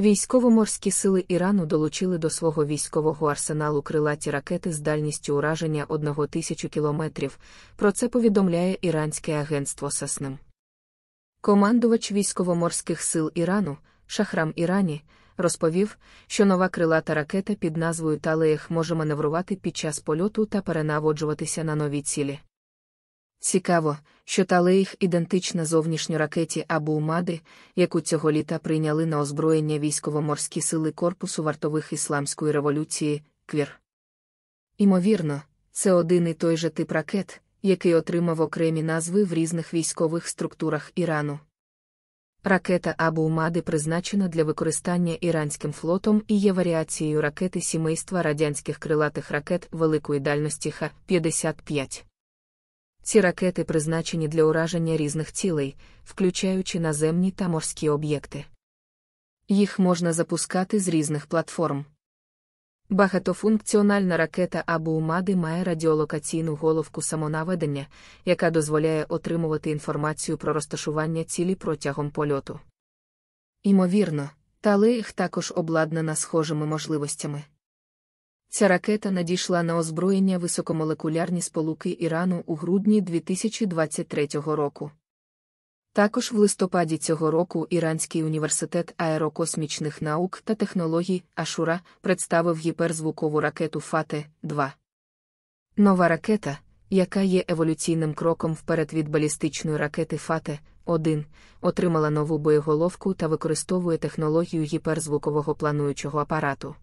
Військово-морські сили Ірану долучили до свого військового арсеналу крилаті ракети з дальністю ураження тисячу кілометрів. Про це повідомляє Іранське агентство Сасним. Командувач військово-морських сил Ірану, Шахрам Ірані, розповів, що нова крилата ракета під назвою Талеях може маневрувати під час польоту та перенаводжуватися на нові цілі. Цікаво, що Талеїх ідентична зовнішньо ракеті або умади, яку цього літа прийняли на озброєння військово-морські сили корпусу вартових ісламської революції квір. Імовірно, це один і той же тип ракет, який отримав окремі назви в різних військових структурах Ірану. Ракета або умади призначена для використання іранським флотом і є варіацією ракети сімейства радянських крилатих ракет великої дальності Х-55. Ці ракети призначені для ураження різних цілей, включаючи наземні та морські об'єкти. Їх можна запускати з різних платформ. Багатофункціональна ракета Абу-Умади має радіолокаційну головку самонаведення, яка дозволяє отримувати інформацію про розташування цілі протягом польоту. Імовірно, Талих також обладнана схожими можливостями. Ця ракета надійшла на озброєння високомолекулярні сполуки Ірану у грудні 2023 року. Також в листопаді цього року Іранський університет аерокосмічних наук та технологій Ашура представив гіперзвукову ракету фате 2 Нова ракета, яка є еволюційним кроком вперед від балістичної ракети фате 1 отримала нову боєголовку та використовує технологію гіперзвукового плануючого апарату.